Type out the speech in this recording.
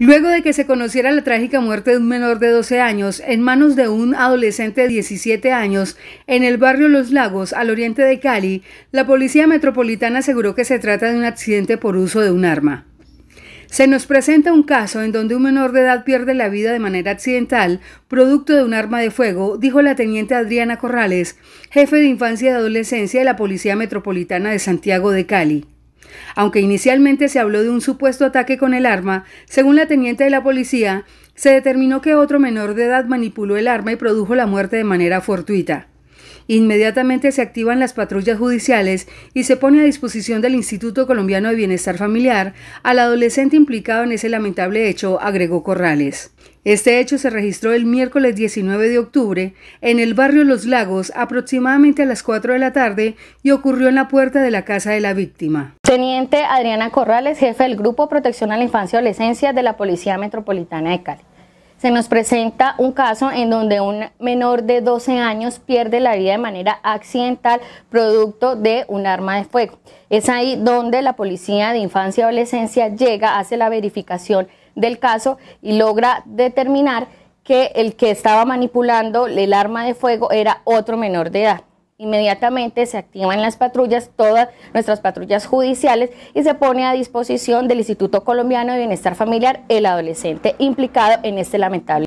Luego de que se conociera la trágica muerte de un menor de 12 años en manos de un adolescente de 17 años en el barrio Los Lagos, al oriente de Cali, la Policía Metropolitana aseguró que se trata de un accidente por uso de un arma. Se nos presenta un caso en donde un menor de edad pierde la vida de manera accidental, producto de un arma de fuego, dijo la teniente Adriana Corrales, jefe de infancia y adolescencia de la Policía Metropolitana de Santiago de Cali. Aunque inicialmente se habló de un supuesto ataque con el arma, según la teniente de la policía, se determinó que otro menor de edad manipuló el arma y produjo la muerte de manera fortuita. Inmediatamente se activan las patrullas judiciales y se pone a disposición del Instituto Colombiano de Bienestar Familiar al adolescente implicado en ese lamentable hecho, agregó Corrales. Este hecho se registró el miércoles 19 de octubre en el barrio Los Lagos aproximadamente a las 4 de la tarde y ocurrió en la puerta de la casa de la víctima. Teniente Adriana Corrales, jefe del Grupo Protección a la Infancia y Adolescencia de la Policía Metropolitana de Cali se nos presenta un caso en donde un menor de 12 años pierde la vida de manera accidental producto de un arma de fuego. Es ahí donde la policía de infancia y adolescencia llega, hace la verificación del caso y logra determinar que el que estaba manipulando el arma de fuego era otro menor de edad. Inmediatamente se activan las patrullas, todas nuestras patrullas judiciales, y se pone a disposición del Instituto Colombiano de Bienestar Familiar el adolescente implicado en este lamentable.